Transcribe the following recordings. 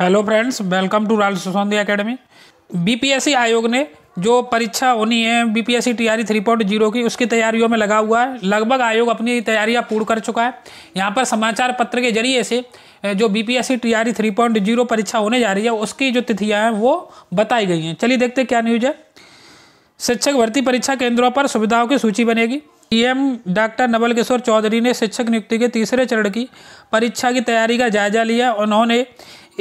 hello friends welcome to राल सुसौंदी academy BPSC आयोग ने जो परीक्षा होनी है बीपीएससी पॉइंट जीरो की उसकी तैयारियों में लगा हुआ है लगभग आयोग अपनी तैयारियां पूर्ण कर चुका है यहाँ पर समाचार पत्र के जरिए से जो बीपीएससी पॉइंट जीरो परीक्षा होने जा रही है उसकी जो तिथियाँ हैं वो बताई गई हैं चलिए देखते क्या न्यूज है शिक्षक भर्ती परीक्षा केंद्रों पर सुविधाओं की सूची बनेगी M e doctor Naval Kishore Chaudhary ने शिक्षक नियुक्ति के तीसरे चरण की परीक्षा की तैयारी का जायजा लिया उन्होंने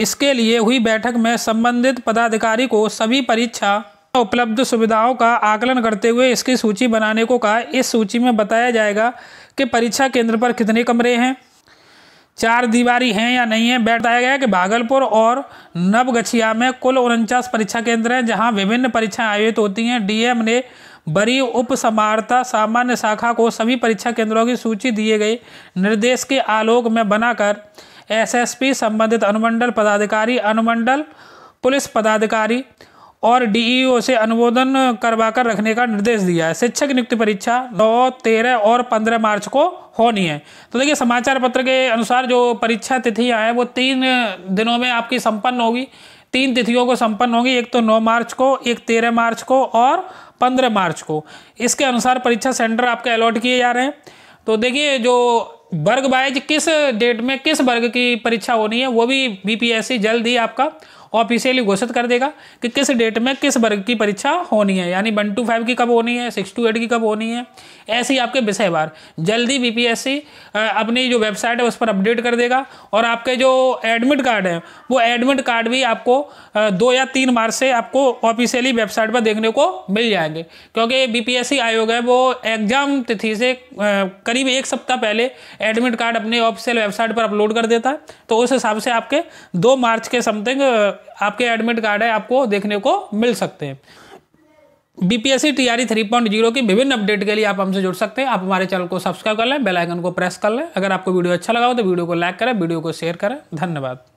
इसके लिए हुई बैठक में संबंधित पदाधिकारी को सभी परीक्षा उपलब्ध सुविधाओं का आकलन करते हुए इसकी सूची बनाने को कहा इस सूची में बताया जाएगा कि परीक्षा केंद्र पर कितने कमरे हैं चार दीवारी हैं या नहीं है बताया गया कि भागलपुर और नवगछिया में कुल उनचास परीक्षा केंद्र हैं जहां विभिन्न परीक्षाएं आयोजित होती हैं डीएम ने बड़ी उप समारता सामान्य शाखा को सभी परीक्षा केंद्रों की सूची दिए गए निर्देश के आलोक में बनाकर एसएसपी संबंधित अनुमंडल पदाधिकारी अनुमंडल पुलिस पदाधिकारी और डीईओ e से अनुमोदन करवाकर रखने का निर्देश दिया है शिक्षक नियुक्ति परीक्षा नौ तेरह और पंद्रह मार्च को होनी है तो देखिए समाचार पत्र के अनुसार जो परीक्षा तिथियाँ हैं वो तीन दिनों में आपकी संपन्न होगी तीन तिथियों को संपन्न होगी एक तो 9 मार्च को एक 13 मार्च को और 15 मार्च को इसके अनुसार परीक्षा सेंटर आपके अलॉट किए जा रहे हैं तो देखिए जो वर्ग वाइज किस डेट में किस वर्ग की परीक्षा होनी है वो भी बीपीएससी जल्द ही आपका ऑफिशियली घोषित कर देगा कि किस डेट में किस वर्ग की परीक्षा होनी है यानी वन टू फाइव की कब होनी है सिक्स टू एट की कब होनी है ऐसे ही आपके विषय बार जल्दी बीपीएससी अपनी जो वेबसाइट है उस पर अपडेट कर देगा और आपके जो एडमिट कार्ड है वो एडमिट कार्ड भी आपको दो या तीन मार्च से आपको ऑफिशियली वेबसाइट पर देखने को मिल जाएंगे क्योंकि बीपीएससी आयोग है वो एग्जाम तिथि से करीब एक सप्ताह पहले एडमिट कार्ड अपने ऑफिशियल वेबसाइट पर अपलोड कर देता है तो उस हिसाब से आपके दो मार्च के समथिंग आपके एडमिट कार्ड है आपको देखने को मिल सकते हैं बीपीएससी टीआरई जीरो की विभिन्न अपडेट के लिए आप हमसे जुड़ सकते हैं आप हमारे चैनल को सब्सक्राइब कर लें बेल आइकन को प्रेस कर लें अगर आपको वीडियो अच्छा लगा हो तो वीडियो को लाइक करें वीडियो को शेयर करें धन्यवाद